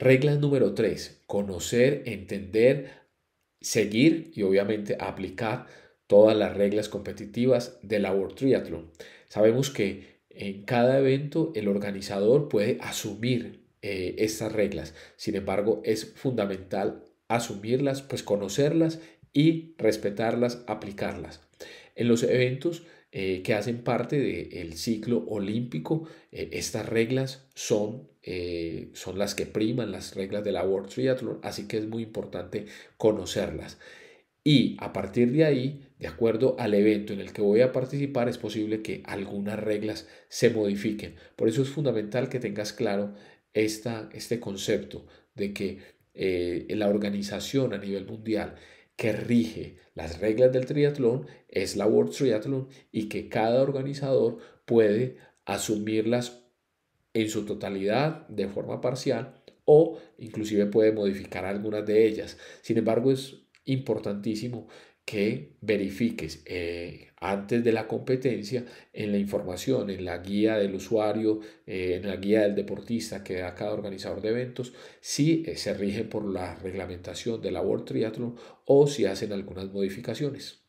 Regla número 3, conocer, entender, seguir y obviamente aplicar todas las reglas competitivas de la World Triathlon. Sabemos que en cada evento el organizador puede asumir eh, estas reglas, sin embargo es fundamental asumirlas, pues conocerlas y respetarlas, aplicarlas. En los eventos eh, que hacen parte del ciclo olímpico. Eh, estas reglas son, eh, son las que priman las reglas de la World Triathlon, así que es muy importante conocerlas. Y a partir de ahí, de acuerdo al evento en el que voy a participar, es posible que algunas reglas se modifiquen. Por eso es fundamental que tengas claro este concepto de que la organización a nivel mundial que rige las reglas del triatlón es la World Triathlon y que cada organizador puede asumirlas en su totalidad de forma parcial o inclusive puede modificar algunas de ellas. Sin embargo, es importantísimo que verifiques eh, antes de la competencia en la información, en la guía del usuario, eh, en la guía del deportista que da cada organizador de eventos, si eh, se rige por la reglamentación de la World Triathlon o si hacen algunas modificaciones.